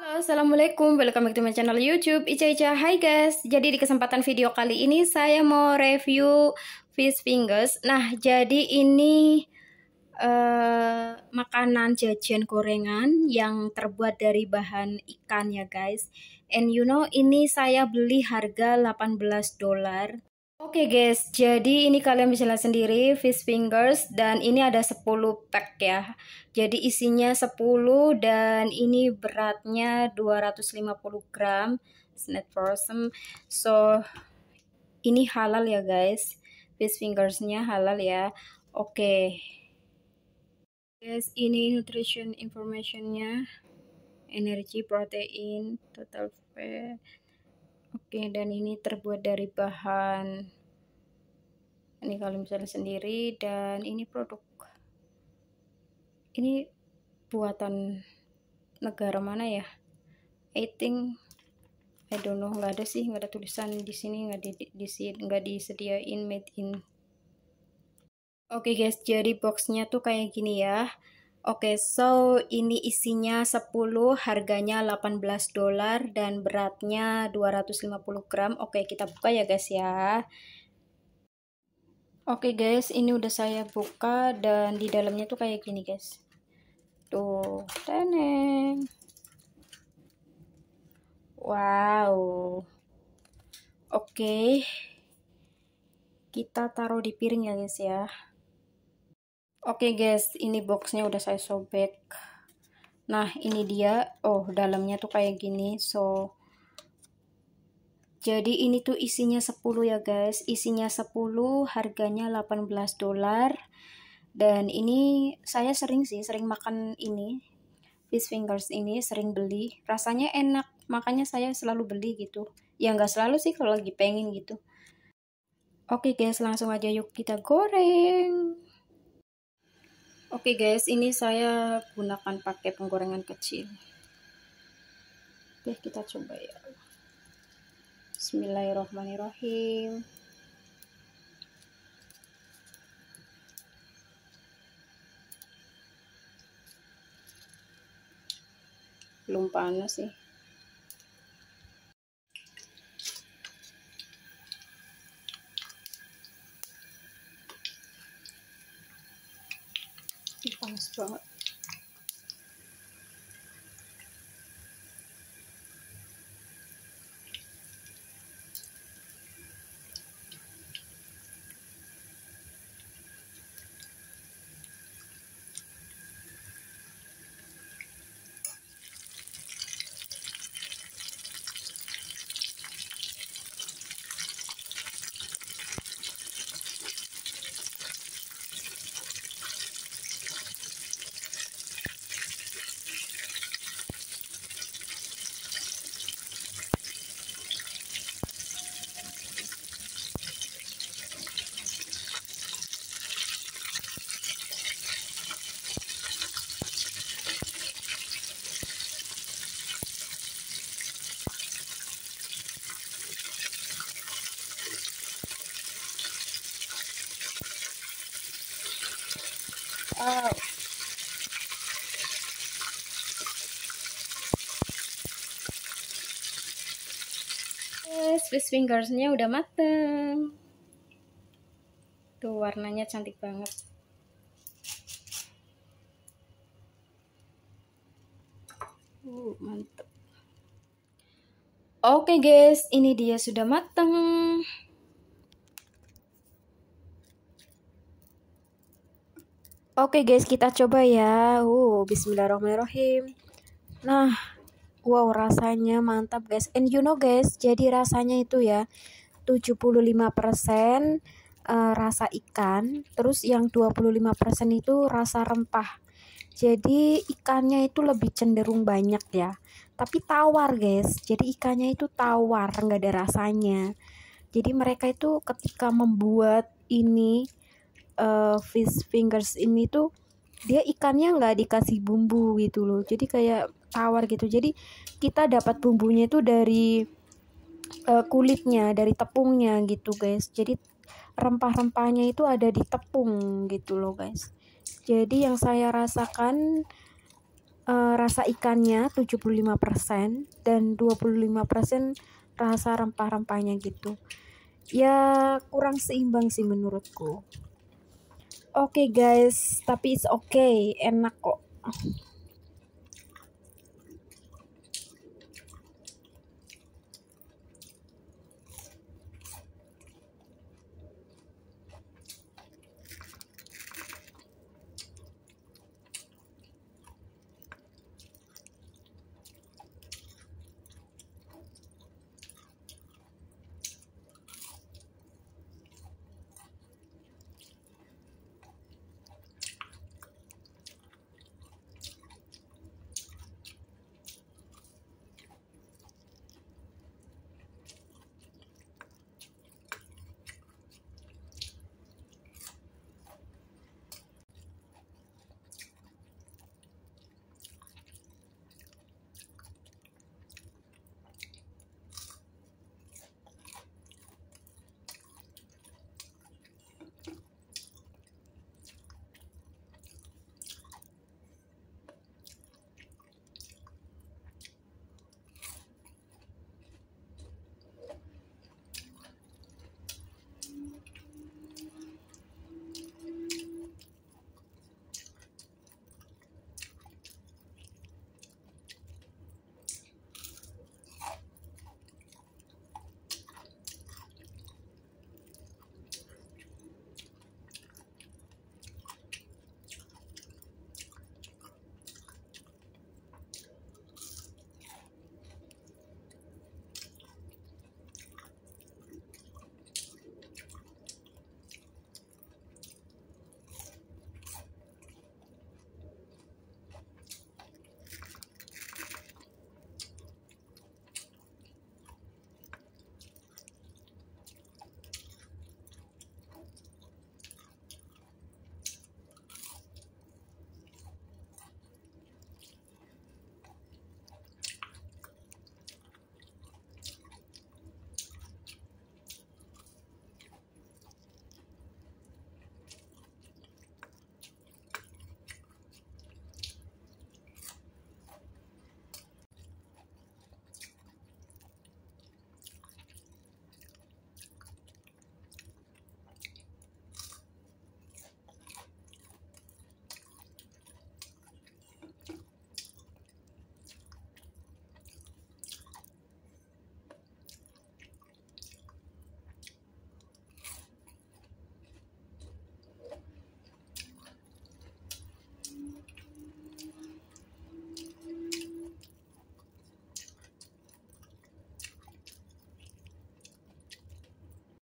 Assalamualaikum, welcome back to my channel YouTube Ica Ica, hai guys Jadi di kesempatan video kali ini saya mau review fish fingers Nah, jadi ini uh, makanan jajan gorengan yang terbuat dari bahan ikan ya guys And you know, ini saya beli harga 18 dolar Oke okay guys, jadi ini kalian bisa lihat sendiri fish fingers dan ini ada 10 pack ya. Jadi isinya 10 dan ini beratnya 250 gram net person. So ini halal ya guys. Fish fingersnya halal ya. Oke. Okay. Guys, ini nutrition informationnya. energy, protein, total fat. Oke, okay, dan ini terbuat dari bahan ini kalau misalnya sendiri dan ini produk ini buatan negara mana ya I think I don't know nggak ada sih nggak ada tulisan di sini nggak di, di, sini nggak disediain made in oke okay guys jadi boxnya tuh kayak gini ya Oke, okay, so ini isinya 10, harganya 18 dolar dan beratnya 250 gram. Oke, okay, kita buka ya guys ya. Oke okay guys, ini udah saya buka dan di dalamnya tuh kayak gini guys. Tuh, teneng. Wow. Oke. Okay. Kita taruh di piring ya guys ya. Oke okay guys, ini boxnya udah saya sobek. Nah, ini dia. Oh, dalamnya tuh kayak gini. So, jadi ini tuh isinya 10 ya guys, isinya 10, harganya 18 dolar. Dan ini saya sering sih, sering makan ini, fish fingers ini sering beli. Rasanya enak, makanya saya selalu beli gitu. Ya nggak selalu sih kalau lagi pengen gitu. Oke guys, langsung aja yuk kita goreng. Oke guys, ini saya gunakan pakai penggorengan kecil. Oke, kita coba ya. Bismillahirrahmanirrahim. Belum panas sih. Panas banget. out. Yes, fingersnya udah mateng. Tuh warnanya cantik banget. Uh, mantep. Oke okay guys, ini dia sudah mateng. Oke guys, kita coba ya. Uh, bismillahirrahmanirrahim. Nah, wow rasanya mantap guys. And you know guys, jadi rasanya itu ya 75% uh, eh, rasa ikan, terus yang 25% itu rasa rempah. Jadi ikannya itu lebih cenderung banyak ya. Tapi tawar guys. Jadi ikannya itu tawar, nggak ada rasanya. Jadi mereka itu ketika membuat ini uh, fish fingers ini tuh dia ikannya nggak dikasih bumbu gitu loh jadi kayak tawar gitu jadi kita dapat bumbunya itu dari uh, kulitnya dari tepungnya gitu guys jadi rempah-rempahnya itu ada di tepung gitu loh guys jadi yang saya rasakan uh, rasa ikannya 75% dan 25% rasa rempah-rempahnya gitu ya kurang seimbang sih menurutku okay guys tapi it's okay enak kok